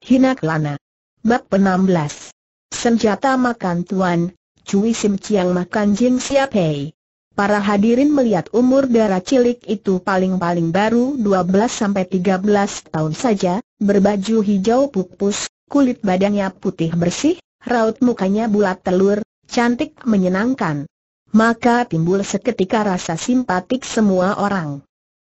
Hina Kelana. Bab 16. Senjata makan tuan, Cui Sim Chiang makan Jin Siapai. Para hadirin melihat umur darah cilik itu paling-paling baru 12-13 tahun saja, berbaju hijau pupus, kulit badannya putih bersih, raut mukanya bulat telur, cantik menyenangkan. Maka timbul seketika rasa simpatik semua orang.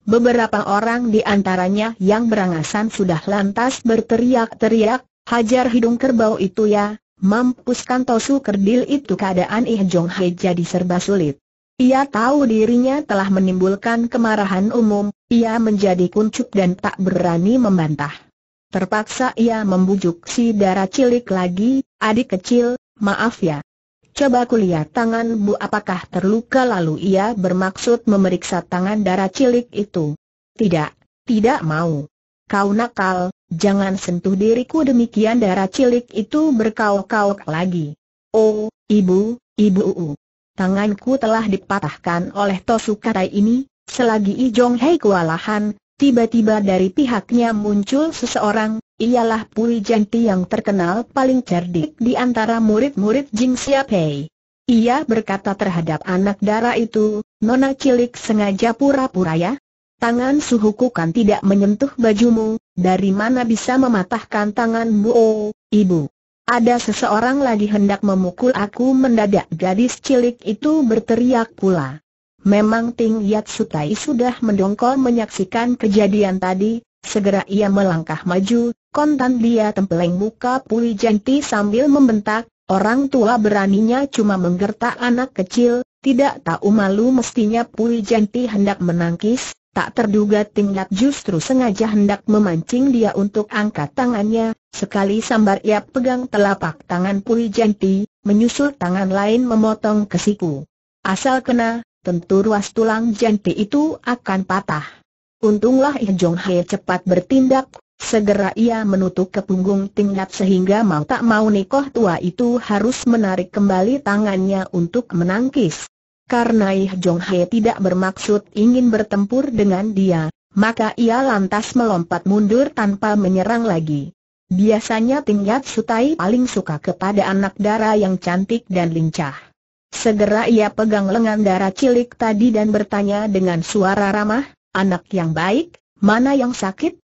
Beberapa orang di antaranya yang berangasan sudah lantas berteriak-teriak, hajar hidung kerbau itu ya, mampuskan Tosu Kerdil itu keadaan Ih Jong Hae jadi serba sulit. Ia tahu dirinya telah menimbulkan kemarahan umum, ia menjadi kuncup dan tak berani membantah. Terpaksa ia membujuk si darah cilik lagi, adik kecil, maaf ya, Coba kulihat tangan Bu apakah terluka lalu ia bermaksud memeriksa tangan darah cilik itu. Tidak, tidak mau. Kau nakal, jangan sentuh diriku demikian darah cilik itu berkauk-kauk lagi. Oh, ibu, ibu uu. Tanganku telah dipatahkan oleh Tosukatai ini, selagi Ijong Hei kewalahan, tiba-tiba dari pihaknya muncul seseorang, Ialah Pui Jenti yang terkenal paling cerdik di antara murid-murid Jing Xiaopei. Ia berkata terhadap anak dara itu, Nona cilik sengaja pura-pura ya? Tangan suhuku kan tidak menyentuh bajumu, dari mana bisa mematahkan tanganmu oh, ibu? Ada seseorang lagi hendak memukul aku mendadak gadis cilik itu berteriak pula. Memang Ting Yat Sutai sudah mendongkol menyaksikan kejadian tadi, Segera ia melangkah maju, kontan dia tempeleng muka Puli Janti sambil membentak, orang tua beraninya cuma menggertak anak kecil, tidak tahu malu mestinya Puli Janti hendak menangkis, tak terduga tingkat justru sengaja hendak memancing dia untuk angkat tangannya, sekali sambar ia pegang telapak tangan Puli Janti, menyusul tangan lain memotong ke siku. Asal kena, tentu ruas tulang Janti itu akan patah. Untunglah Ih Jong He cepat bertindak, segera ia menutup ke punggung Yap sehingga mau tak mau Nikoh tua itu harus menarik kembali tangannya untuk menangkis. Karena Ih Jong He tidak bermaksud ingin bertempur dengan dia, maka ia lantas melompat mundur tanpa menyerang lagi. Biasanya tingkat sutai paling suka kepada anak dara yang cantik dan lincah. Segera ia pegang lengan dara cilik tadi dan bertanya dengan suara ramah, Anak yang baik, mana yang sakit?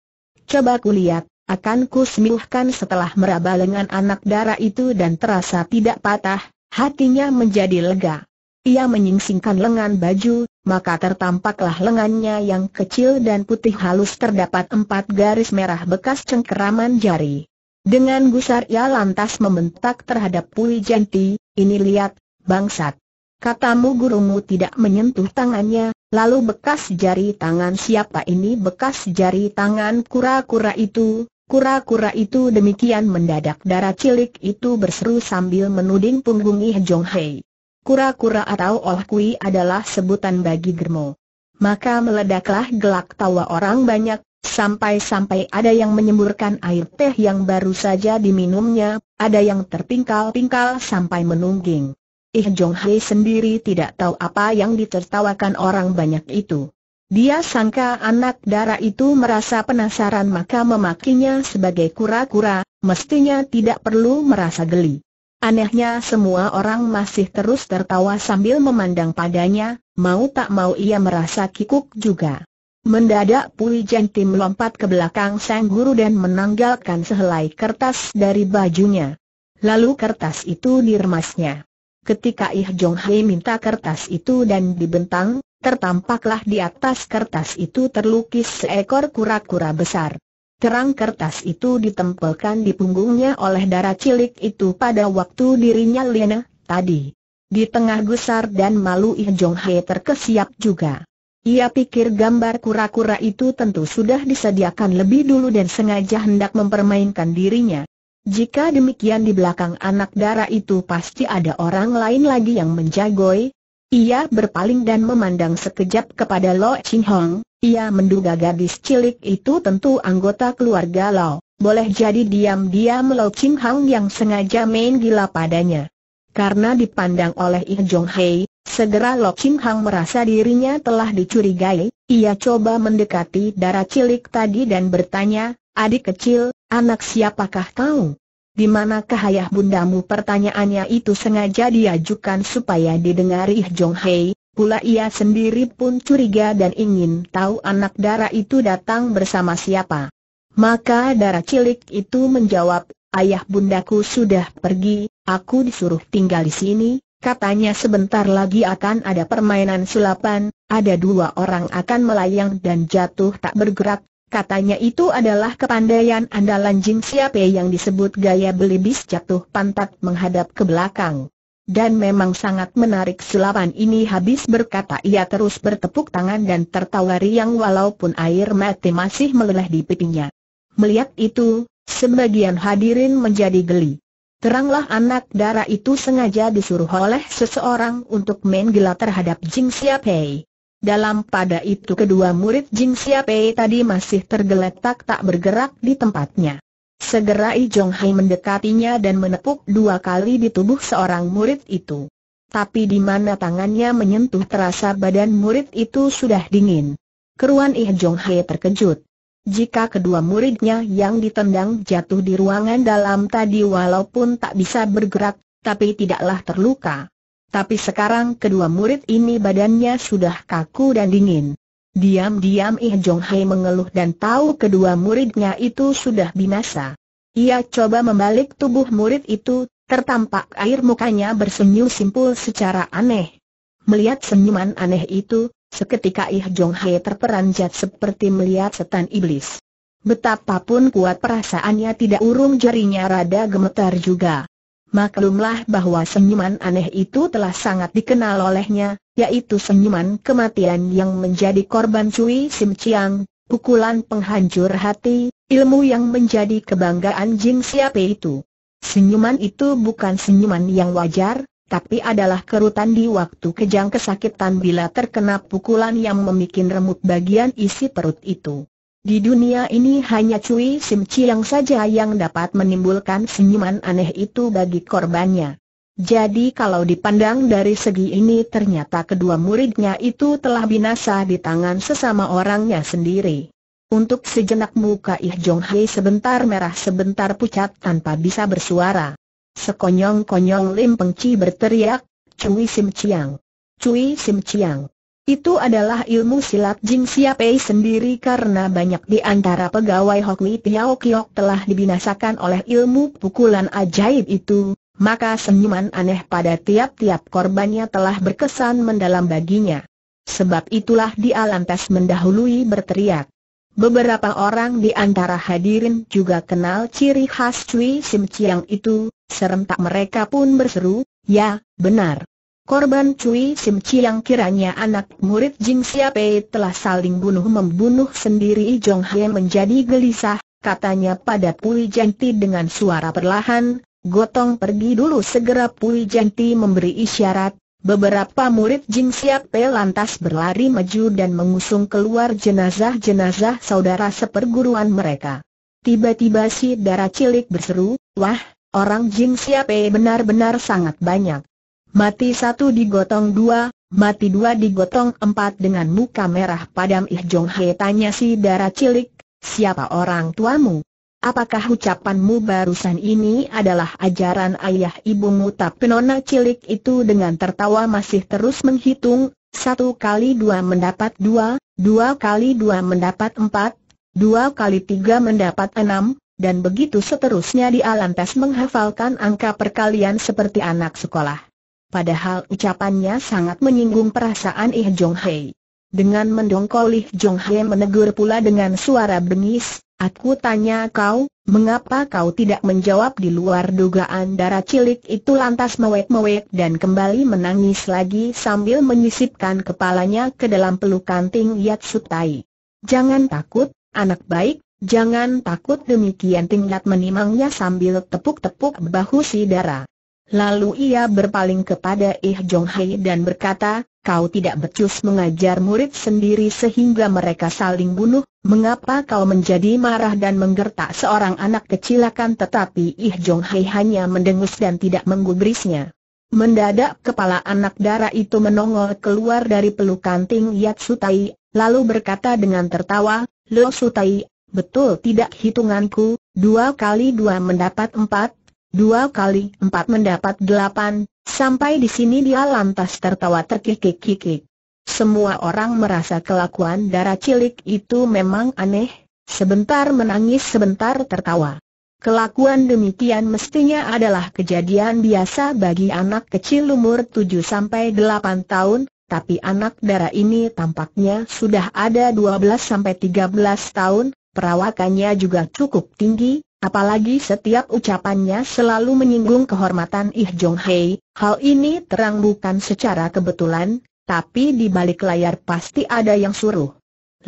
Coba kulihat, akan kusmilahkan setelah meraba lengan anak dara itu dan terasa tidak patah, hatinya menjadi lega. Ia menyingsingkan lengan baju, maka tertampaklah lengannya yang kecil dan putih halus terdapat empat garis merah bekas cengkeraman jari. Dengan gusar ia lantas membentak terhadap Pui Jenti, ini lihat, bangsat. Katamu gurumu tidak menyentuh tangannya, Lalu bekas jari tangan siapa ini bekas jari tangan kura-kura itu, kura-kura itu demikian mendadak darah cilik itu berseru sambil menuding punggung Ih Jong Hei. Kura-kura atau Oh kui adalah sebutan bagi germo. Maka meledaklah gelak tawa orang banyak, sampai-sampai ada yang menyemburkan air teh yang baru saja diminumnya, ada yang terpingkal-pingkal sampai menungging. Ih eh, Jong Hei sendiri tidak tahu apa yang ditertawakan orang banyak itu. Dia sangka anak dara itu merasa penasaran maka memakinya sebagai kura-kura, mestinya tidak perlu merasa geli. Anehnya semua orang masih terus tertawa sambil memandang padanya, mau tak mau ia merasa kikuk juga. Mendadak Pui Jenti melompat ke belakang sang guru dan menanggalkan sehelai kertas dari bajunya. Lalu kertas itu diremasnya ketika Ih Jong Hai minta kertas itu dan dibentang, tertampaklah di atas kertas itu terlukis seekor kura-kura besar. Terang kertas itu ditempelkan di punggungnya oleh darah cilik itu pada waktu dirinya lena, tadi. Di tengah gusar dan malu Ih Jong Hae terkesiap juga. Ia pikir gambar kura-kura itu tentu sudah disediakan lebih dulu dan sengaja hendak mempermainkan dirinya. Jika demikian di belakang anak dara itu pasti ada orang lain lagi yang menjagoi. Ia berpaling dan memandang sekejap kepada Lo Ching Hong. Ia menduga gadis cilik itu tentu anggota keluarga Lo. Boleh jadi diam-diam Lo Ching Hong yang sengaja main gila padanya. Karena dipandang oleh Ih Jong Hei, segera Lo Ching Hong merasa dirinya telah dicurigai. Ia coba mendekati darah cilik tadi dan bertanya, adik kecil, Anak siapakah kau? Di mana ayah bundamu? Pertanyaannya itu sengaja diajukan supaya didengari Jong Hei, pula ia sendiri pun curiga dan ingin tahu anak dara itu datang bersama siapa. Maka darah cilik itu menjawab, ayah bundaku sudah pergi, aku disuruh tinggal di sini, Katanya sebentar lagi akan ada permainan sulapan, ada dua orang akan melayang dan jatuh tak bergerak, Katanya itu adalah kepandaian andalan Jing Siape yang disebut gaya belibis jatuh pantat menghadap ke belakang. Dan memang sangat menarik sulapan ini habis berkata ia terus bertepuk tangan dan tertawa riang walaupun air mati masih meleleh di pipinya. Melihat itu, sebagian hadirin menjadi geli. Teranglah anak darah itu sengaja disuruh oleh seseorang untuk main gila terhadap Jing Siapei. Dalam pada itu kedua murid Jin Pei tadi masih tergeletak tak bergerak di tempatnya. Segera I Jong Hai mendekatinya dan menepuk dua kali di tubuh seorang murid itu. Tapi di mana tangannya menyentuh terasa badan murid itu sudah dingin. Keruan I Jong Hai terkejut. Jika kedua muridnya yang ditendang jatuh di ruangan dalam tadi walaupun tak bisa bergerak, tapi tidaklah terluka. Tapi sekarang kedua murid ini badannya sudah kaku dan dingin. Diam-diam Ih Jong Hai mengeluh dan tahu kedua muridnya itu sudah binasa. Ia coba membalik tubuh murid itu, tertampak air mukanya bersenyum simpul secara aneh. Melihat senyuman aneh itu, seketika Ih Jong Hai terperanjat seperti melihat setan iblis. Betapapun kuat perasaannya tidak urung jarinya rada gemetar juga maklumlah bahwa senyuman aneh itu telah sangat dikenal olehnya, yaitu senyuman kematian yang menjadi korban Cui Sim Chiang, pukulan penghancur hati, ilmu yang menjadi kebanggaan Jin Siapai itu. Senyuman itu bukan senyuman yang wajar, tapi adalah kerutan di waktu kejang kesakitan bila terkena pukulan yang memikin remuk bagian isi perut itu. Di dunia ini hanya Cui Sim Chiang saja yang dapat menimbulkan senyuman aneh itu bagi korbannya. Jadi kalau dipandang dari segi ini ternyata kedua muridnya itu telah binasa di tangan sesama orangnya sendiri. Untuk sejenak muka Ih Jong Hei sebentar merah sebentar pucat tanpa bisa bersuara. Sekonyong-konyong Lim Peng Chi berteriak, Cui Sim Chiang. Cui Sim Chiang. Itu adalah ilmu silat Jing Pei sendiri karena banyak di antara pegawai Hokwi Piao Kiok telah dibinasakan oleh ilmu pukulan ajaib itu, maka senyuman aneh pada tiap-tiap korbannya telah berkesan mendalam baginya. Sebab itulah dia lantas mendahului berteriak. Beberapa orang di antara hadirin juga kenal ciri khas Cui Sim Chiang itu, serentak mereka pun berseru, ya, benar. Korban Cui Sim yang kiranya anak murid Jing Siape telah saling bunuh-membunuh sendiri Jong Hye menjadi gelisah, katanya pada Pui Janti dengan suara perlahan, gotong pergi dulu segera Pui Janti memberi isyarat, beberapa murid Jing Siape lantas berlari maju dan mengusung keluar jenazah-jenazah saudara seperguruan mereka. Tiba-tiba si darah cilik berseru, wah, orang Jing Siape benar-benar sangat banyak. Mati satu digotong dua, mati dua digotong empat dengan muka merah padam Ih Jong He tanya si darah cilik, siapa orang tuamu? Apakah ucapanmu barusan ini adalah ajaran ayah ibumu? Tapi nona cilik itu dengan tertawa masih terus menghitung, satu kali dua mendapat dua, dua kali dua mendapat empat, dua kali tiga mendapat enam, dan begitu seterusnya dia lantas menghafalkan angka perkalian seperti anak sekolah padahal ucapannya sangat menyinggung perasaan Ih Jong Hei. Dengan mendongkol Ih Jong Hei menegur pula dengan suara bengis, aku tanya kau, mengapa kau tidak menjawab di luar dugaan darah cilik itu lantas mewek-mewek dan kembali menangis lagi sambil menyisipkan kepalanya ke dalam pelukan Ting Yat Sutai. Jangan takut, anak baik, jangan takut demikian Ting menimangnya sambil tepuk-tepuk bahu si darah. Lalu ia berpaling kepada Ih Jong Hai dan berkata, kau tidak becus mengajar murid sendiri sehingga mereka saling bunuh, mengapa kau menjadi marah dan menggertak seorang anak kecil? Akan tetapi Ih Jong Hai hanya mendengus dan tidak menggubrisnya. Mendadak kepala anak darah itu menongol keluar dari pelukan Ting Yat Sutai, lalu berkata dengan tertawa, Lo Sutai, betul tidak hitunganku, dua kali dua mendapat empat, Dua kali empat mendapat delapan, sampai di sini dia lantas tertawa terkikik-kikik. Semua orang merasa kelakuan darah cilik itu memang aneh, sebentar menangis sebentar tertawa. Kelakuan demikian mestinya adalah kejadian biasa bagi anak kecil umur tujuh sampai delapan tahun, tapi anak darah ini tampaknya sudah ada dua belas sampai tiga belas tahun, perawakannya juga cukup tinggi, Apalagi setiap ucapannya selalu menyinggung kehormatan Ih Jong Hei, hal ini terang bukan secara kebetulan, tapi di balik layar pasti ada yang suruh.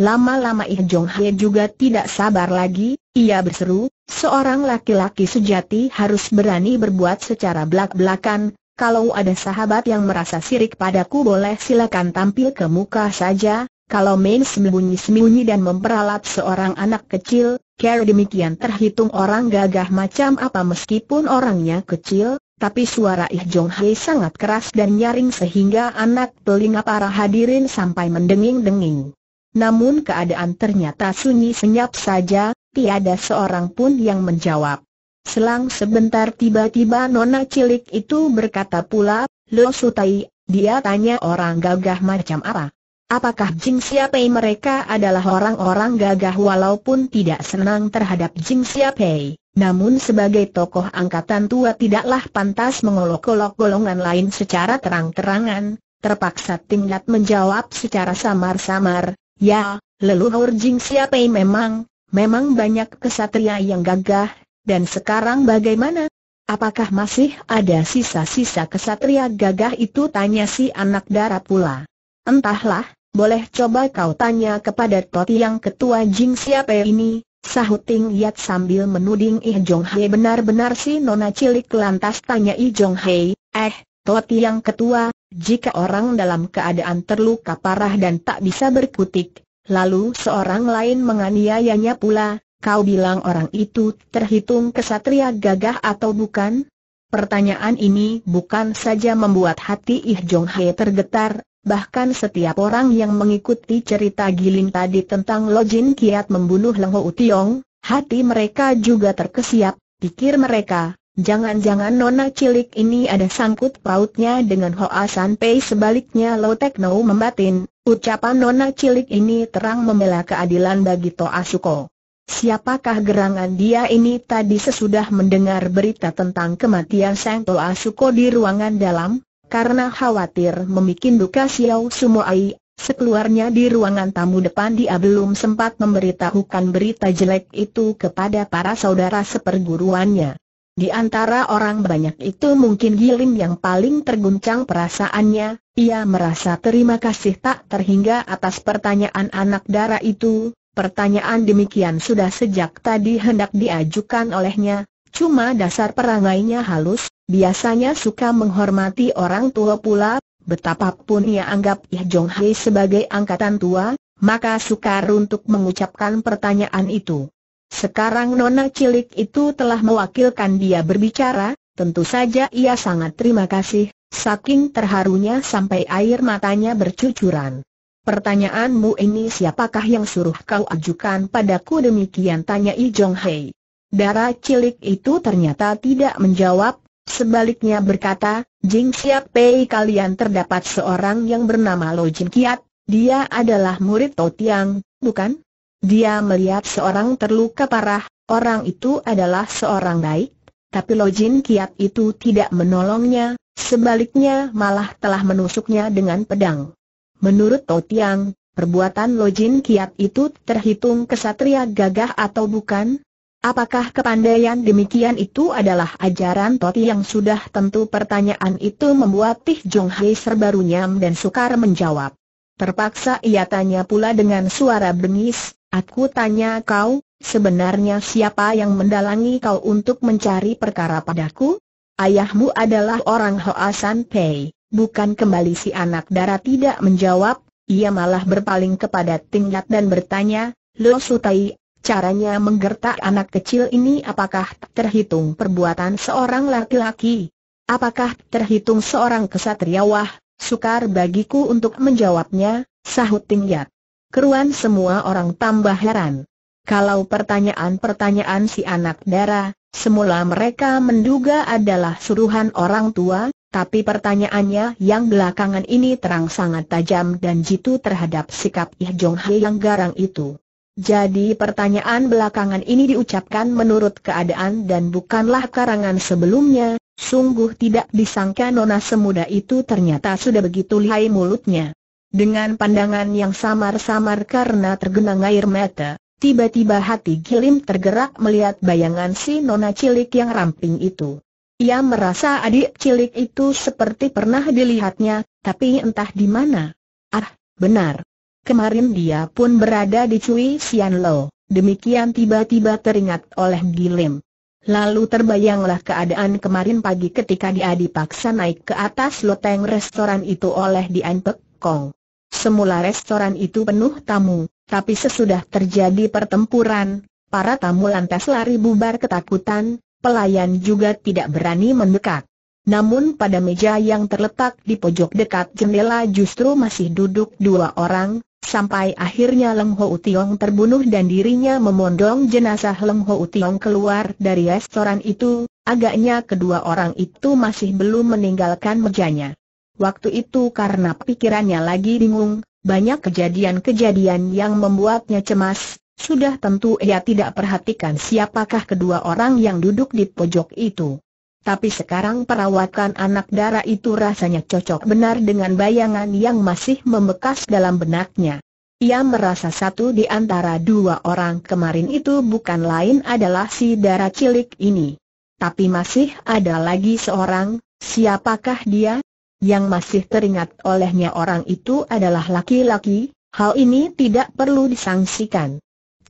Lama-lama Ih Jong Hei juga tidak sabar lagi, ia berseru, seorang laki-laki sejati harus berani berbuat secara belak-belakan, kalau ada sahabat yang merasa sirik padaku boleh silakan tampil ke muka saja, kalau Main sembunyi-sembunyi dan memperalat seorang anak kecil, kira demikian terhitung orang gagah macam apa meskipun orangnya kecil, tapi suara Ih Jong Hei sangat keras dan nyaring sehingga anak telinga para hadirin sampai mendenging-denging. Namun keadaan ternyata sunyi senyap saja, tiada seorang pun yang menjawab. Selang sebentar tiba-tiba nona cilik itu berkata pula, Lo Sutai, dia tanya orang gagah macam apa. Apakah Jing Xiaopei mereka adalah orang-orang gagah walaupun tidak senang terhadap Jing Xiaopei? namun sebagai tokoh angkatan tua tidaklah pantas mengolok-olok golongan lain secara terang-terangan, terpaksa tingkat menjawab secara samar-samar, ya, leluhur Jing Xiaopei memang, memang banyak kesatria yang gagah, dan sekarang bagaimana? Apakah masih ada sisa-sisa kesatria gagah itu tanya si anak darah pula. Entahlah, boleh coba kau tanya kepada Toti yang ketua Jing siapa ini, Sahut Ting Yat sambil menuding Ih Jong Hei benar-benar si nona cilik lantas tanya Ih Jong Hei, eh, Toti yang ketua, jika orang dalam keadaan terluka parah dan tak bisa berkutik, lalu seorang lain menganiayanya pula, kau bilang orang itu terhitung kesatria gagah atau bukan? Pertanyaan ini bukan saja membuat hati Ih Jong Hei tergetar, Bahkan setiap orang yang mengikuti cerita Giling tadi tentang login Kiat membunuh Leng Ho Tiong, hati mereka juga terkesiap, pikir mereka, jangan-jangan nona cilik ini ada sangkut pautnya dengan Hoa San Pei sebaliknya Lo Tekno membatin, ucapan nona cilik ini terang membela keadilan bagi Toa Asuko. Siapakah gerangan dia ini tadi sesudah mendengar berita tentang kematian Sang Toa Asuko di ruangan dalam? karena khawatir membuat duka Xiao Sumoai. Sekeluarnya di ruangan tamu depan dia belum sempat memberitahukan berita jelek itu kepada para saudara seperguruannya. Di antara orang banyak itu mungkin Gilim yang paling terguncang perasaannya, ia merasa terima kasih tak terhingga atas pertanyaan anak dara itu, pertanyaan demikian sudah sejak tadi hendak diajukan olehnya, cuma dasar perangainya halus, biasanya suka menghormati orang tua pula, betapapun ia anggap Ih Jong Hai sebagai angkatan tua, maka sukar untuk mengucapkan pertanyaan itu. Sekarang nona cilik itu telah mewakilkan dia berbicara, tentu saja ia sangat terima kasih, saking terharunya sampai air matanya bercucuran. Pertanyaanmu ini siapakah yang suruh kau ajukan padaku demikian tanya Ijong Hei. Darah cilik itu ternyata tidak menjawab, Sebaliknya berkata, Jing Siap Pei kalian terdapat seorang yang bernama Lo Jin Kiat, dia adalah murid To Tiang, bukan? Dia melihat seorang terluka parah, orang itu adalah seorang baik, tapi Lo Jin Kiat itu tidak menolongnya, sebaliknya malah telah menusuknya dengan pedang. Menurut To Tiang, perbuatan Lo Jin Kiat itu terhitung kesatria gagah atau bukan? Apakah kepandaian demikian itu adalah ajaran Toti yang sudah tentu pertanyaan itu membuat Tih Jong Hai serba runyam dan sukar menjawab. Terpaksa ia tanya pula dengan suara bengis, aku tanya kau, sebenarnya siapa yang mendalangi kau untuk mencari perkara padaku? Ayahmu adalah orang Hoasan Pei, bukan kembali si anak darah tidak menjawab, ia malah berpaling kepada Tingkat dan bertanya, Lo Sutai Caranya menggertak anak kecil ini apakah terhitung perbuatan seorang laki-laki? Apakah terhitung seorang kesatriawah? Sukar bagiku untuk menjawabnya, sahut Tingyat. Keruan semua orang tambah heran. Kalau pertanyaan-pertanyaan si anak dara, semula mereka menduga adalah suruhan orang tua, tapi pertanyaannya yang belakangan ini terang sangat tajam dan jitu terhadap sikap Ih Jong yang garang itu. Jadi pertanyaan belakangan ini diucapkan menurut keadaan dan bukanlah karangan sebelumnya, sungguh tidak disangka nona semuda itu ternyata sudah begitu lihai mulutnya. Dengan pandangan yang samar-samar karena tergenang air mata, tiba-tiba hati Gilim tergerak melihat bayangan si nona cilik yang ramping itu. Ia merasa adik cilik itu seperti pernah dilihatnya, tapi entah di mana. Ah, benar. Kemarin dia pun berada di Cui Sian Lo, demikian tiba-tiba teringat oleh Gilim. Lalu terbayanglah keadaan kemarin pagi ketika dia dipaksa naik ke atas loteng restoran itu oleh Dian Pek Kong. Semula restoran itu penuh tamu, tapi sesudah terjadi pertempuran, para tamu lantas lari bubar ketakutan, pelayan juga tidak berani mendekat. Namun pada meja yang terletak di pojok dekat jendela justru masih duduk dua orang, Sampai akhirnya Leng Ho Utiong terbunuh dan dirinya memondong jenazah Leng Ho Utiong keluar dari restoran itu, agaknya kedua orang itu masih belum meninggalkan mejanya. Waktu itu karena pikirannya lagi bingung, banyak kejadian-kejadian yang membuatnya cemas, sudah tentu ia tidak perhatikan siapakah kedua orang yang duduk di pojok itu tapi sekarang perawakan anak dara itu rasanya cocok benar dengan bayangan yang masih membekas dalam benaknya. Ia merasa satu di antara dua orang kemarin itu bukan lain adalah si dara cilik ini. Tapi masih ada lagi seorang, siapakah dia? Yang masih teringat olehnya orang itu adalah laki-laki, hal ini tidak perlu disangsikan.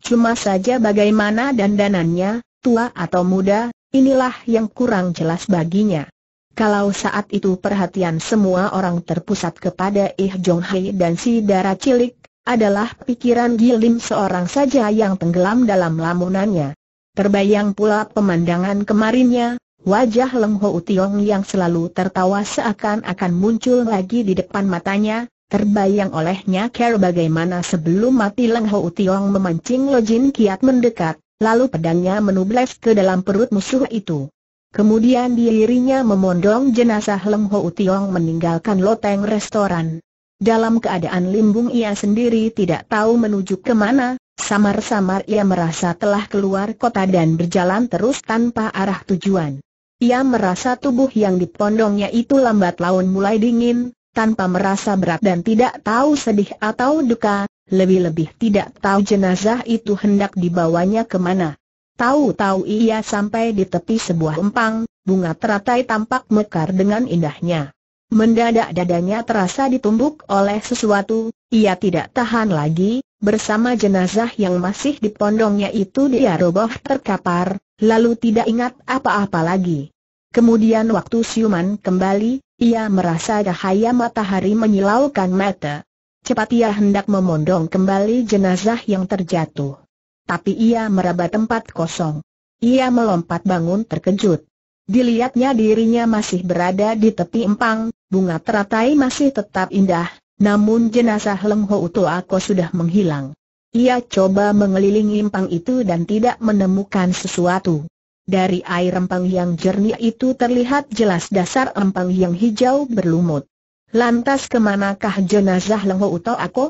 Cuma saja bagaimana dandanannya, tua atau muda, Inilah yang kurang jelas baginya. Kalau saat itu perhatian semua orang terpusat kepada Ih Jong Hei dan si darah cilik, adalah pikiran Gilim seorang saja yang tenggelam dalam lamunannya. Terbayang pula pemandangan kemarinnya, wajah Leng Ho Tiong yang selalu tertawa seakan-akan muncul lagi di depan matanya, terbayang olehnya care bagaimana sebelum mati Leng Ho Tiong memancing Lo Jin kiat mendekat, Lalu pedangnya menubles ke dalam perut musuh itu. Kemudian dirinya memondong jenazah Leng Ho Tiong meninggalkan loteng restoran. Dalam keadaan limbung ia sendiri tidak tahu menuju ke mana, samar-samar ia merasa telah keluar kota dan berjalan terus tanpa arah tujuan. Ia merasa tubuh yang dipondongnya itu lambat laun mulai dingin, tanpa merasa berat dan tidak tahu sedih atau duka, lebih-lebih tidak tahu jenazah itu hendak dibawanya kemana. Tahu-tahu ia sampai di tepi sebuah empang, bunga teratai tampak mekar dengan indahnya. Mendadak dadanya terasa ditumbuk oleh sesuatu, ia tidak tahan lagi, bersama jenazah yang masih di pondongnya itu dia roboh terkapar, lalu tidak ingat apa-apa lagi. Kemudian waktu siuman kembali, ia merasa cahaya matahari menyilaukan mata. Cepat ia hendak memondong kembali jenazah yang terjatuh. Tapi ia meraba tempat kosong. Ia melompat bangun terkejut. Dilihatnya dirinya masih berada di tepi empang, bunga teratai masih tetap indah, namun jenazah Leng Ho Uto Ako sudah menghilang. Ia coba mengelilingi empang itu dan tidak menemukan sesuatu. Dari air empang yang jernih itu terlihat jelas dasar empang yang hijau berlumut. Lantas kemanakah jenazah Leng Ho aku? Ako?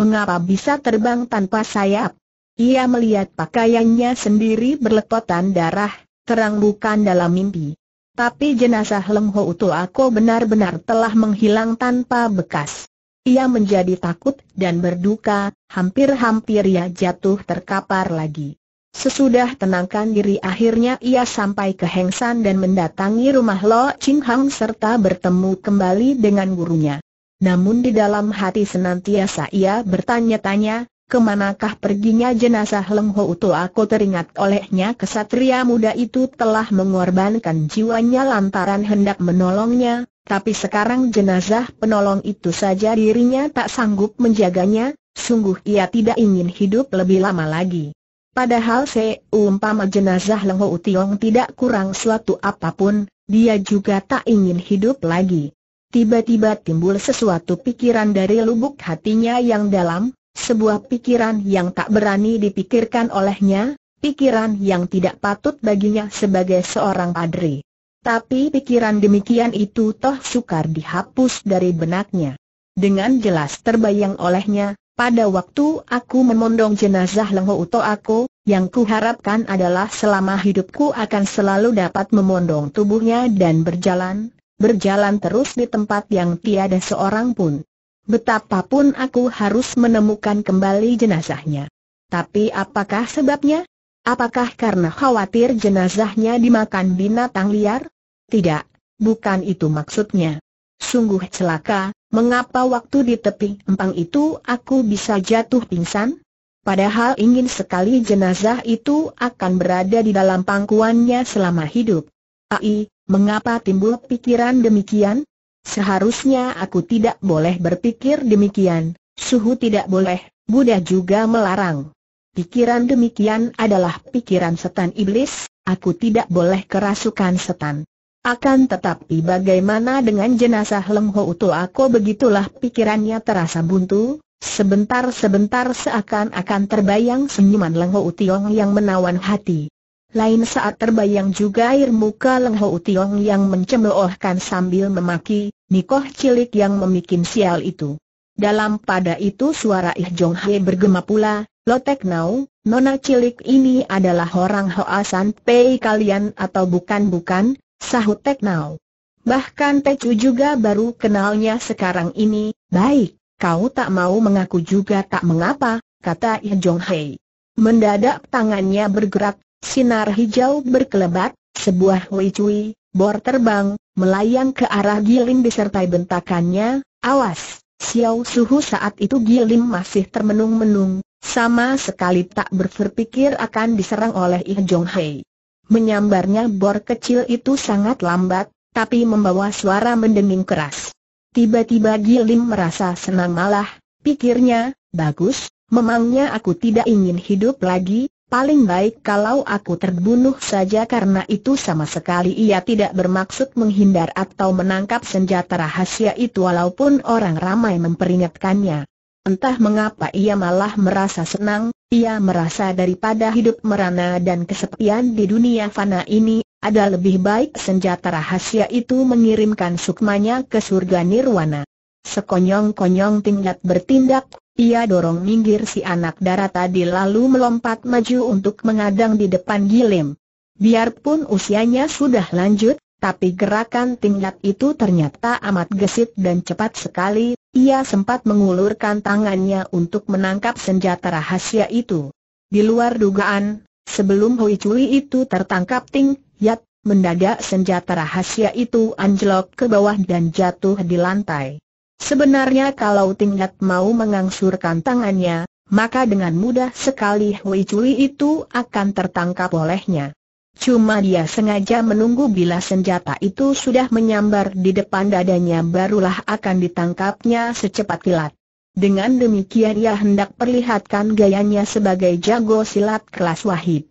Mengapa bisa terbang tanpa sayap? Ia melihat pakaiannya sendiri berlepotan darah, terang bukan dalam mimpi. Tapi jenazah Leng Ho aku Ako benar-benar telah menghilang tanpa bekas. Ia menjadi takut dan berduka, hampir-hampir ia jatuh terkapar lagi. Sesudah tenangkan diri akhirnya ia sampai ke Hengsan dan mendatangi rumah Lo Ching Hang serta bertemu kembali dengan gurunya. Namun di dalam hati senantiasa ia bertanya-tanya, kemanakah perginya jenazah Leng Ho Uto aku teringat olehnya kesatria muda itu telah mengorbankan jiwanya lantaran hendak menolongnya, tapi sekarang jenazah penolong itu saja dirinya tak sanggup menjaganya, sungguh ia tidak ingin hidup lebih lama lagi. Padahal seumpama jenazah Lengho Tiong tidak kurang suatu apapun, dia juga tak ingin hidup lagi. Tiba-tiba timbul sesuatu pikiran dari lubuk hatinya yang dalam, sebuah pikiran yang tak berani dipikirkan olehnya, pikiran yang tidak patut baginya sebagai seorang padri. Tapi pikiran demikian itu toh sukar dihapus dari benaknya. Dengan jelas terbayang olehnya, pada waktu aku memondong jenazah Lengho Uto aku, yang kuharapkan adalah selama hidupku akan selalu dapat memondong tubuhnya dan berjalan, berjalan terus di tempat yang tiada seorang pun. Betapapun aku harus menemukan kembali jenazahnya. Tapi apakah sebabnya? Apakah karena khawatir jenazahnya dimakan binatang liar? Tidak, bukan itu maksudnya. Sungguh celaka, Mengapa waktu di tepi empang itu aku bisa jatuh pingsan? Padahal ingin sekali jenazah itu akan berada di dalam pangkuannya selama hidup. Ai, mengapa timbul pikiran demikian? Seharusnya aku tidak boleh berpikir demikian, suhu tidak boleh, Buddha juga melarang. Pikiran demikian adalah pikiran setan iblis, aku tidak boleh kerasukan setan. Akan tetapi bagaimana dengan jenazah Leng Ho Uto Ako begitulah pikirannya terasa buntu, sebentar-sebentar seakan-akan terbayang senyuman Leng Ho Utiong yang menawan hati. Lain saat terbayang juga air muka Leng Ho Utiong yang mencemoohkan sambil memaki, Nikoh cilik yang memikin sial itu. Dalam pada itu suara Ih Jong Hye bergema pula, Lotek Nau, Nona cilik ini adalah orang Hoa San Pei kalian atau bukan-bukan, Sahut Tek Nau. Bahkan Pecu juga baru kenalnya sekarang ini, baik, kau tak mau mengaku juga tak mengapa, kata Ye Jong Hei. Mendadak tangannya bergerak, sinar hijau berkelebat, sebuah hui cui, bor terbang, melayang ke arah Gilim disertai bentakannya, awas, Xiao Suhu saat itu Gilim masih termenung-menung, sama sekali tak berpikir akan diserang oleh Ye Jong Hei. Menyambarnya bor kecil itu sangat lambat, tapi membawa suara mendenging keras. Tiba-tiba Gilim merasa senang malah, pikirnya, bagus, memangnya aku tidak ingin hidup lagi, Paling baik kalau aku terbunuh saja karena itu sama sekali ia tidak bermaksud menghindar atau menangkap senjata rahasia itu walaupun orang ramai memperingatkannya. Entah mengapa ia malah merasa senang, ia merasa daripada hidup merana dan kesepian di dunia fana ini, ada lebih baik senjata rahasia itu mengirimkan sukmanya ke surga nirwana. Sekonyong-konyong tingkat bertindak, ia dorong minggir si anak darat tadi lalu melompat maju untuk mengadang di depan Gilim. Biarpun usianya sudah lanjut, tapi gerakan tingkat itu ternyata amat gesit dan cepat sekali, ia sempat mengulurkan tangannya untuk menangkap senjata rahasia itu. Di luar dugaan, sebelum Hui Cui itu tertangkap Ting Yat, mendadak senjata rahasia itu anjlok ke bawah dan jatuh di lantai. Sebenarnya kalau Ting Yat mau mengangsurkan tangannya, maka dengan mudah sekali Hui Cui itu akan tertangkap olehnya. Cuma dia sengaja menunggu bila senjata itu sudah menyambar di depan dadanya barulah akan ditangkapnya secepat kilat. Dengan demikian ia hendak perlihatkan gayanya sebagai jago silat kelas wahid.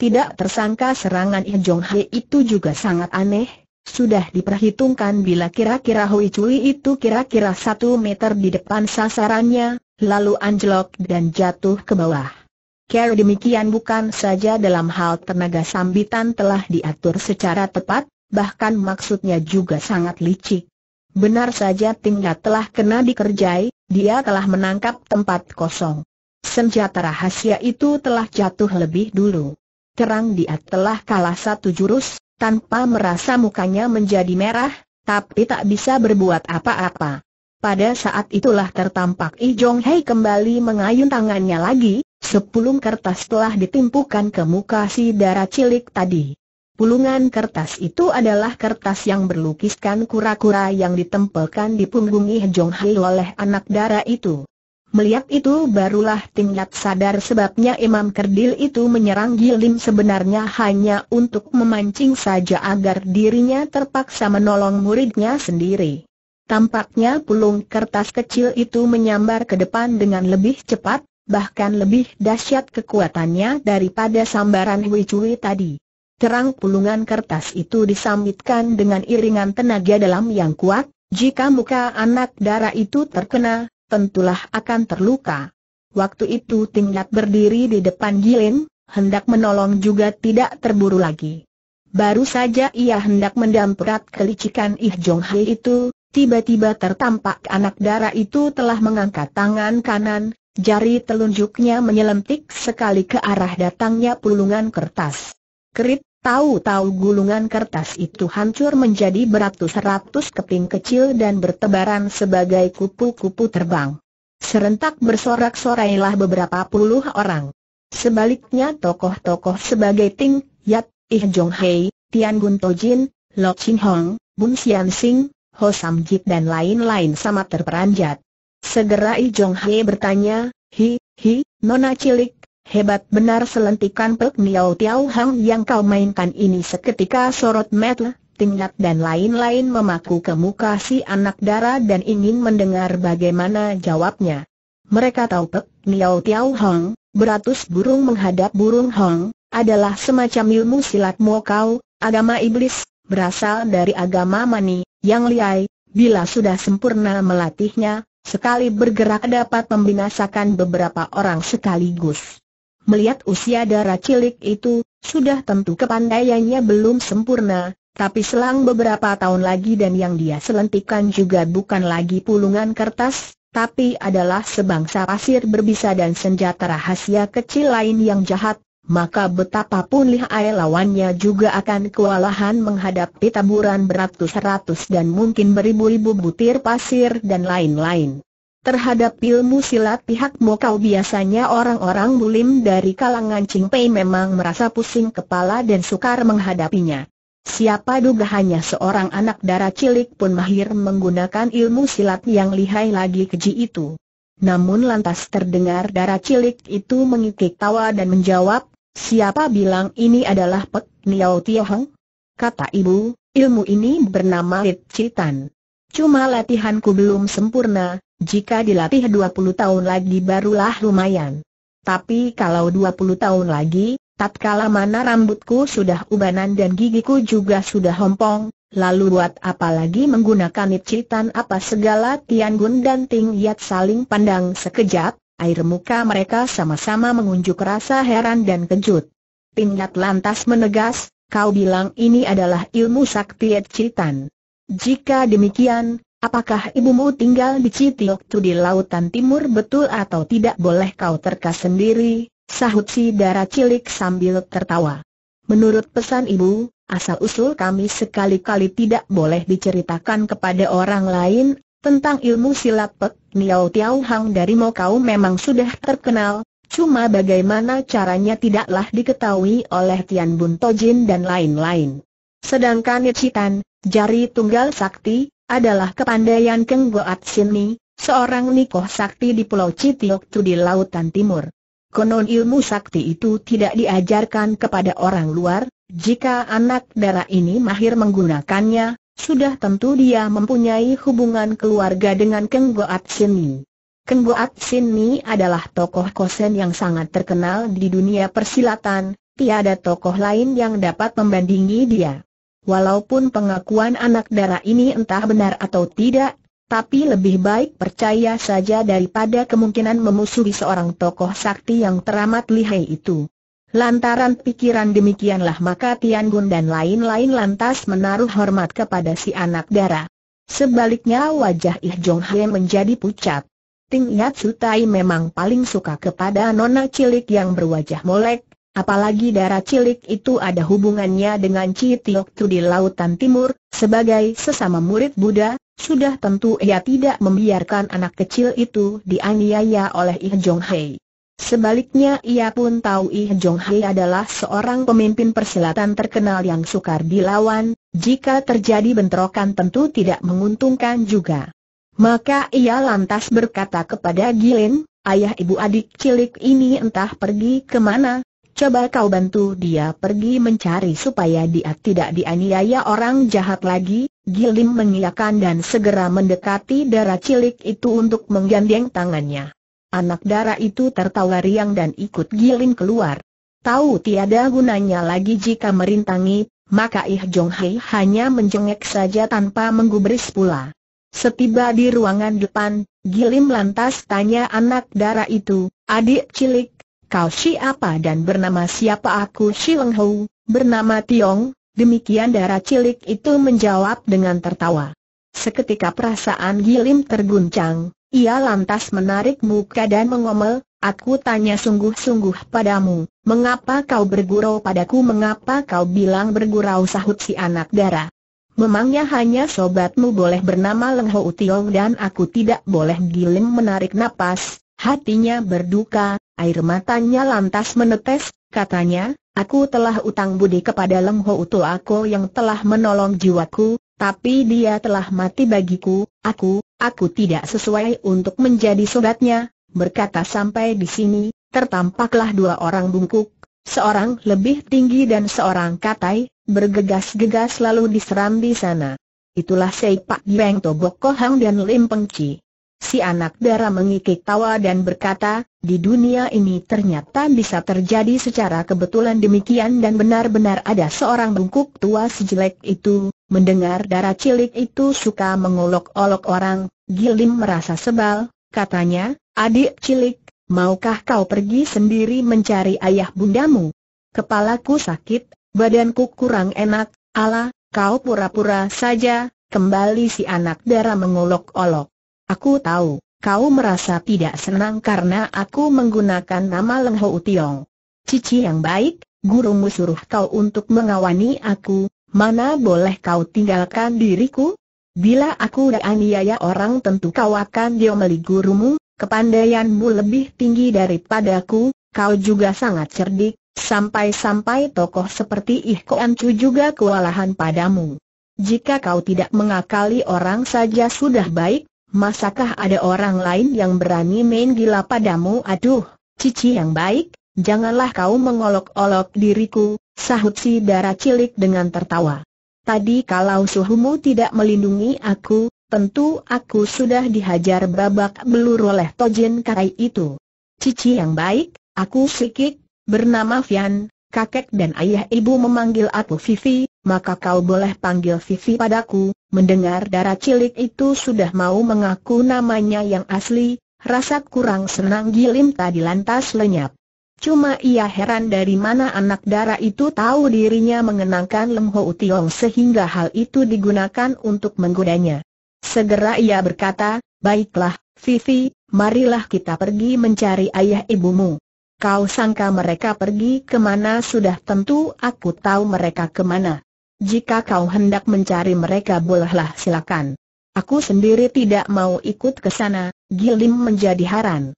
Tidak tersangka serangan I Jong itu juga sangat aneh, sudah diperhitungkan bila kira-kira Hui Cui itu kira-kira satu meter di depan sasarannya, lalu anjlok dan jatuh ke bawah. Kalau demikian bukan saja dalam hal tenaga sambitan telah diatur secara tepat, bahkan maksudnya juga sangat licik. Benar saja Tingga telah kena dikerjai, dia telah menangkap tempat kosong. Senjata rahasia itu telah jatuh lebih dulu. Terang dia telah kalah satu jurus, tanpa merasa mukanya menjadi merah, tapi tak bisa berbuat apa-apa. Pada saat itulah tertampak I Jong Hei kembali mengayun tangannya lagi, Sepuluh kertas telah ditimpukan ke muka si darah cilik tadi. Pulungan kertas itu adalah kertas yang berlukiskan kura-kura yang ditempelkan di punggung Ih Jong Hai oleh anak darah itu. Melihat itu barulah Tingyat sadar sebabnya Imam Kerdil itu menyerang Gilim sebenarnya hanya untuk memancing saja agar dirinya terpaksa menolong muridnya sendiri. Tampaknya pulung kertas kecil itu menyambar ke depan dengan lebih cepat, bahkan lebih dahsyat kekuatannya daripada sambaran Hui Cui tadi. Terang pulungan kertas itu disambitkan dengan iringan tenaga dalam yang kuat, jika muka anak darah itu terkena, tentulah akan terluka. Waktu itu tingkat berdiri di depan Gilin, hendak menolong juga tidak terburu lagi. Baru saja ia hendak mendamprat kelicikan Ih Jong Hai itu, tiba-tiba tertampak anak darah itu telah mengangkat tangan kanan, Jari telunjuknya menyelentik sekali ke arah datangnya pulungan kertas. Kerit, tahu-tahu gulungan kertas itu hancur menjadi beratus-ratus keping kecil dan bertebaran sebagai kupu-kupu terbang. Serentak bersorak-sorailah beberapa puluh orang. Sebaliknya tokoh-tokoh sebagai Ting, Yat, Ih Jong Hei, Tian Gun To Jin, Lo Hong, Bun Xian Sing, Ho Sam Jit dan lain-lain sama terperanjat. Segera I Jong He bertanya, Hi, hi, nona cilik, hebat benar selentikan Pek Niao Tiao Hang yang kau mainkan ini seketika sorot metel, tingkat dan lain-lain memaku ke muka si anak dara dan ingin mendengar bagaimana jawabnya. Mereka tahu Pek Niao Tiao Hang, beratus burung menghadap burung Hang, adalah semacam ilmu silat kau, agama iblis, berasal dari agama Mani, yang liai, bila sudah sempurna melatihnya, Sekali bergerak dapat membinasakan beberapa orang sekaligus. Melihat usia darah cilik itu, sudah tentu kepandaiannya belum sempurna, tapi selang beberapa tahun lagi dan yang dia selentikan juga bukan lagi pulungan kertas, tapi adalah sebangsa pasir berbisa dan senjata rahasia kecil lain yang jahat, maka betapapun lihai lawannya juga akan kewalahan menghadapi taburan beratus-ratus dan mungkin beribu-ribu butir pasir dan lain-lain. Terhadap ilmu silat pihak Mokau biasanya orang-orang bulim dari kalangan Cingpei memang merasa pusing kepala dan sukar menghadapinya. Siapa duga hanya seorang anak darah cilik pun mahir menggunakan ilmu silat yang lihai lagi keji itu. Namun lantas terdengar darah cilik itu mengikik tawa dan menjawab, Siapa bilang ini adalah Pek Niao Tiohong? Kata ibu, ilmu ini bernama Lit Citan. Cuma latihanku belum sempurna, jika dilatih 20 tahun lagi barulah lumayan. Tapi kalau 20 tahun lagi, tatkala mana rambutku sudah ubanan dan gigiku juga sudah hompong, lalu buat apa lagi menggunakan Citan apa segala Tian Gun dan Ting Yat saling pandang sekejap, Air muka mereka sama-sama mengunjuk rasa heran dan kejut. Pingat lantas menegas, kau bilang ini adalah ilmu sakti Citan. Jika demikian, apakah ibumu tinggal di Citioktu di lautan timur betul atau tidak boleh kau terka sendiri? Sahut si darah cilik sambil tertawa. Menurut pesan ibu, asal-usul kami sekali-kali tidak boleh diceritakan kepada orang lain, tentang ilmu silat Pek Niao Tiao Hang dari Mokau memang sudah terkenal, cuma bagaimana caranya tidaklah diketahui oleh Tian Bun Tojin dan lain-lain. Sedangkan Icitan, jari tunggal sakti, adalah kepandaian Keng Goat Sini, seorang nikoh sakti di Pulau tu di Lautan Timur. Konon ilmu sakti itu tidak diajarkan kepada orang luar, jika anak darah ini mahir menggunakannya, sudah tentu dia mempunyai hubungan keluarga dengan Keng Goat Mi. Keng Goat Mi adalah tokoh kosen yang sangat terkenal di dunia persilatan, tiada tokoh lain yang dapat membandingi dia. Walaupun pengakuan anak darah ini entah benar atau tidak, tapi lebih baik percaya saja daripada kemungkinan memusuhi seorang tokoh sakti yang teramat lihai itu. Lantaran pikiran demikianlah maka Tian Gun dan lain-lain lantas menaruh hormat kepada si anak dara. Sebaliknya wajah Ih Jong He menjadi pucat. Ting Yat Sutai memang paling suka kepada nona cilik yang berwajah molek, apalagi darah cilik itu ada hubungannya dengan citiok Tu di Lautan Timur, sebagai sesama murid Buddha, sudah tentu ia tidak membiarkan anak kecil itu dianiaya oleh Ih Jong Hei. Sebaliknya ia pun tahu Ih Jong Hai adalah seorang pemimpin persilatan terkenal yang sukar dilawan, jika terjadi bentrokan tentu tidak menguntungkan juga. Maka ia lantas berkata kepada Gilin, ayah ibu adik cilik ini entah pergi kemana, coba kau bantu dia pergi mencari supaya dia tidak dianiaya orang jahat lagi. Gilin mengiyakan dan segera mendekati darah cilik itu untuk menggandeng tangannya. Anak darah itu tertawa riang dan ikut giling keluar. Tahu tiada gunanya lagi jika merintangi, maka Ih Jong Hei hanya menjengek saja tanpa menggubris pula. Setiba di ruangan depan, Gilim lantas tanya anak darah itu, adik cilik, kau siapa dan bernama siapa aku Leng Hou, bernama Tiong, demikian darah cilik itu menjawab dengan tertawa. Seketika perasaan Gilim terguncang, ia lantas menarik muka dan mengomel, aku tanya sungguh-sungguh padamu, mengapa kau bergurau padaku mengapa kau bilang bergurau sahut si anak darah. Memangnya hanya sobatmu boleh bernama Leng Ho Utiong dan aku tidak boleh giling menarik napas, hatinya berduka, air matanya lantas menetes, katanya, Aku telah utang budi kepada Leng Ho Uto aku yang telah menolong jiwaku, tapi dia telah mati bagiku, aku, aku tidak sesuai untuk menjadi sobatnya, berkata sampai di sini, tertampaklah dua orang bungkuk, seorang lebih tinggi dan seorang katai, bergegas-gegas lalu diseram di sana. Itulah Sei Pak Beng Tobok Kohang dan Lim Peng Si anak dara mengikik tawa dan berkata, di dunia ini ternyata bisa terjadi secara kebetulan demikian dan benar-benar ada seorang bungkuk tua sejelek itu, Mendengar darah cilik itu suka mengolok-olok orang, Gilim merasa sebal, katanya, adik cilik, maukah kau pergi sendiri mencari ayah bundamu? Kepalaku sakit, badanku kurang enak, ala, kau pura-pura saja, kembali si anak darah mengolok-olok. Aku tahu, kau merasa tidak senang karena aku menggunakan nama Leng Ho Tiong. Cici yang baik, gurumu suruh kau untuk mengawani aku, Mana boleh kau tinggalkan diriku? Bila aku aniaya orang tentu kau akan diomeli gurumu, kepandaianmu lebih tinggi daripadaku, kau juga sangat cerdik, sampai-sampai tokoh seperti Ih Koan Chu juga kewalahan padamu. Jika kau tidak mengakali orang saja sudah baik, masakah ada orang lain yang berani main gila padamu? Aduh, cici yang baik, janganlah kau mengolok-olok diriku, Sahut si darah cilik dengan tertawa. Tadi kalau suhumu tidak melindungi aku, tentu aku sudah dihajar babak belur oleh Tojin Karai itu. Cici yang baik, aku sikik, bernama Fian, kakek dan ayah ibu memanggil aku Vivi, maka kau boleh panggil Vivi padaku. Mendengar darah cilik itu sudah mau mengaku namanya yang asli, rasa kurang senang Gilim tadi lantas lenyap. Cuma ia heran dari mana anak dara itu tahu dirinya mengenangkan Leng Ho Tiong sehingga hal itu digunakan untuk menggodanya. Segera ia berkata, baiklah, Vivi, marilah kita pergi mencari ayah ibumu. Kau sangka mereka pergi kemana sudah tentu aku tahu mereka kemana. Jika kau hendak mencari mereka bolehlah silakan. Aku sendiri tidak mau ikut ke sana, Gilim menjadi haran.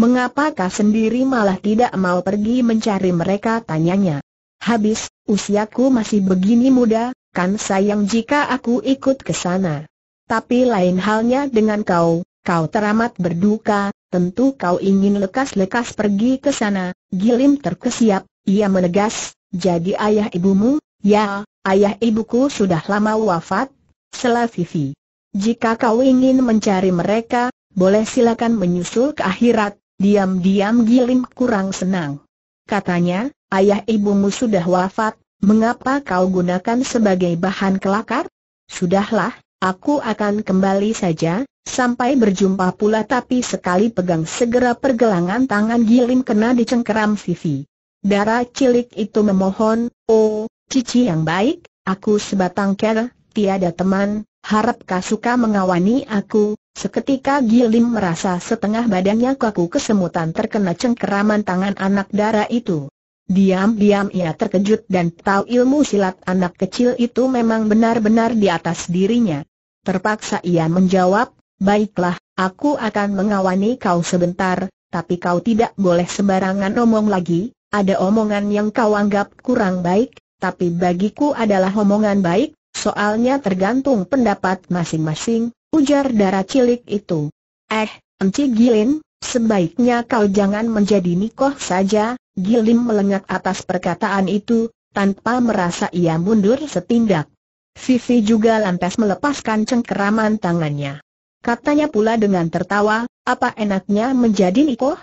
Mengapakah sendiri malah tidak mau pergi mencari mereka tanyanya. Habis, usiaku masih begini muda, kan sayang jika aku ikut ke sana. Tapi lain halnya dengan kau, kau teramat berduka, tentu kau ingin lekas-lekas pergi ke sana, Gilim terkesiap, ia menegas, jadi ayah ibumu, ya, ayah ibuku sudah lama wafat, Selah Vivi. Jika kau ingin mencari mereka, boleh silakan menyusul ke akhirat, Diam-diam Gilim kurang senang. Katanya, ayah ibumu sudah wafat, mengapa kau gunakan sebagai bahan kelakar? Sudahlah, aku akan kembali saja, Sampai berjumpa pula tapi sekali pegang segera pergelangan tangan Gilim kena dicengkeram Vivi. Darah cilik itu memohon, oh, cici yang baik, aku sebatang ker, tiada teman, harap kau suka mengawani aku, Seketika Gilim merasa setengah badannya kaku kesemutan terkena cengkeraman tangan anak dara itu. Diam-diam ia terkejut dan tahu ilmu silat anak kecil itu memang benar-benar di atas dirinya. Terpaksa ia menjawab, baiklah, aku akan mengawani kau sebentar, tapi kau tidak boleh sembarangan omong lagi, ada omongan yang kau anggap kurang baik, tapi bagiku adalah omongan baik, soalnya tergantung pendapat masing-masing, ujar darah cilik itu. Eh, Enci Gilin, sebaiknya kau jangan menjadi nikoh saja, Gilim melengak atas perkataan itu, tanpa merasa ia mundur setindak. Vivi juga lantas melepaskan cengkeraman tangannya. Katanya pula dengan tertawa, apa enaknya menjadi nikoh?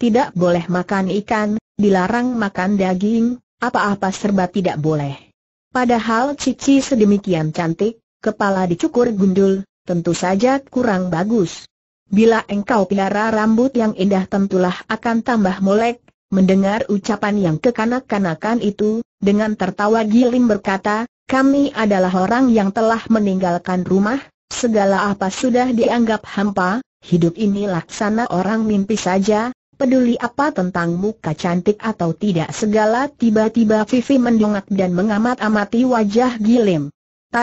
Tidak boleh makan ikan, dilarang makan daging, apa-apa serba tidak boleh. Padahal Cici sedemikian cantik, kepala dicukur gundul, tentu saja kurang bagus. Bila engkau pelihara rambut yang indah tentulah akan tambah molek, mendengar ucapan yang kekanak-kanakan itu, dengan tertawa Gilim berkata, kami adalah orang yang telah meninggalkan rumah, segala apa sudah dianggap hampa, hidup ini laksana orang mimpi saja, peduli apa tentang muka cantik atau tidak segala tiba-tiba Vivi mendongak dan mengamat-amati wajah Gilim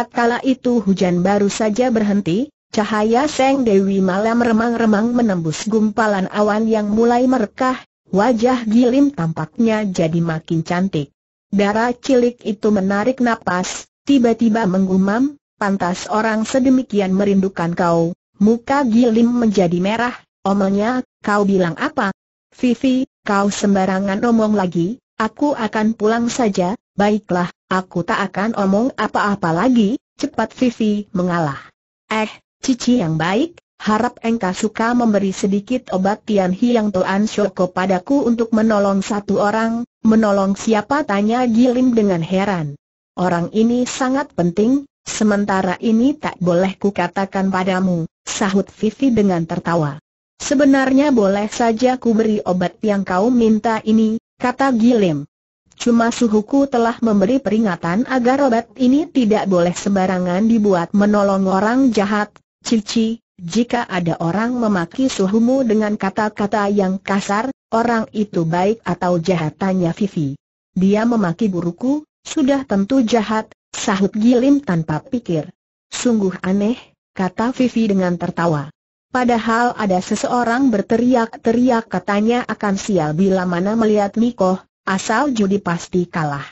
kala itu hujan baru saja berhenti, cahaya Seng Dewi malam remang-remang menembus gumpalan awan yang mulai merekah, wajah Gilim tampaknya jadi makin cantik. Darah cilik itu menarik napas, tiba-tiba menggumam, pantas orang sedemikian merindukan kau, muka Gilim menjadi merah, omelnya, kau bilang apa? Vivi, kau sembarangan omong lagi, aku akan pulang saja, baiklah, Aku tak akan omong apa-apa lagi, cepat Vivi mengalah. Eh, Cici yang baik, harap engkau suka memberi sedikit obat Tian Hiang Toan Shoko padaku untuk menolong satu orang, menolong siapa tanya Gilim dengan heran. Orang ini sangat penting, sementara ini tak boleh ku katakan padamu, sahut Vivi dengan tertawa. Sebenarnya boleh saja ku beri obat yang kau minta ini, kata Gilim. Cuma suhuku telah memberi peringatan agar obat ini tidak boleh sembarangan dibuat menolong orang jahat, cici. Jika ada orang memaki suhumu dengan kata-kata yang kasar, orang itu baik atau jahat tanya Vivi. Dia memaki buruku, sudah tentu jahat, sahut Gilim tanpa pikir. Sungguh aneh, kata Vivi dengan tertawa. Padahal ada seseorang berteriak-teriak katanya akan sial bila mana melihat Mikoh, Asal judi pasti kalah.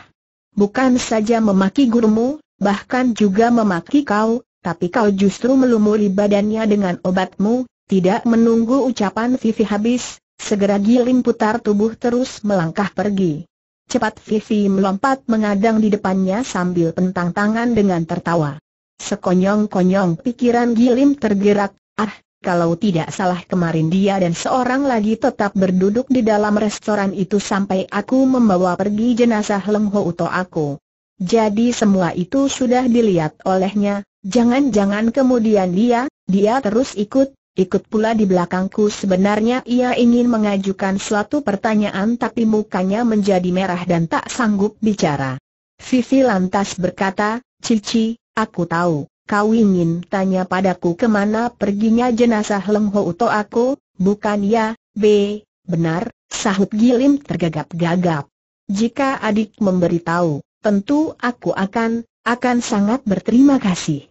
Bukan saja memaki gurumu, bahkan juga memaki kau, tapi kau justru melumuri badannya dengan obatmu, tidak menunggu ucapan Vivi habis, segera Gilim putar tubuh terus melangkah pergi. Cepat Vivi melompat mengadang di depannya sambil pentang tangan dengan tertawa. Sekonyong-konyong pikiran Gilim tergerak, ah, kalau tidak salah kemarin dia dan seorang lagi tetap berduduk di dalam restoran itu sampai aku membawa pergi jenazah Leng Ho Uto aku. Jadi semua itu sudah dilihat olehnya, jangan-jangan kemudian dia, dia terus ikut, ikut pula di belakangku sebenarnya ia ingin mengajukan suatu pertanyaan tapi mukanya menjadi merah dan tak sanggup bicara. Vivi lantas berkata, Cici, aku tahu. Kau ingin tanya padaku kemana perginya jenazah Leng Ho Uto aku, bukan ya, B, benar, sahut Gilim tergagap-gagap. Jika adik memberitahu, tentu aku akan, akan sangat berterima kasih.